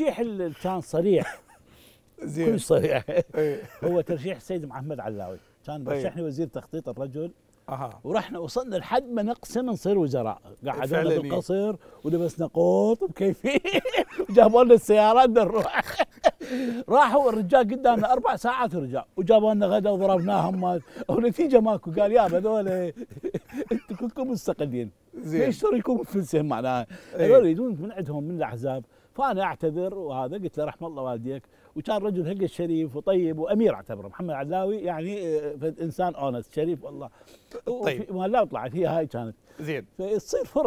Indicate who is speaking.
Speaker 1: ترشيح اللي كان صريح زين كل صريح إيه. هو ترشيح السيد محمد علاوي كان طيب. رشحني وزير تخطيط الرجل أها. ورحنا وصلنا لحد ما نقسم نصير وزراء قعدونا إيه. بالقصر ولبسنا قوط وكيفي وجابوا لنا السيارات نروح راحوا الرجال قدامنا اربع ساعات رجع وجابوا لنا غدا وضربناهم ونتيجه ماكو قال يا هذول انتم كلكم مستقلين زين يشتركون في السهم معناها إيه. هذول يجون من عندهم من الاحزاب فانا اعتذر وهذا قلت له رحم الله والديك وكان رجل هقة شريف وطيب وامير اعتبره محمد علاوي يعني آه، انسان اونست شريف والله طيب ما لا طلعت هي هاي كانت زين فتصير فرص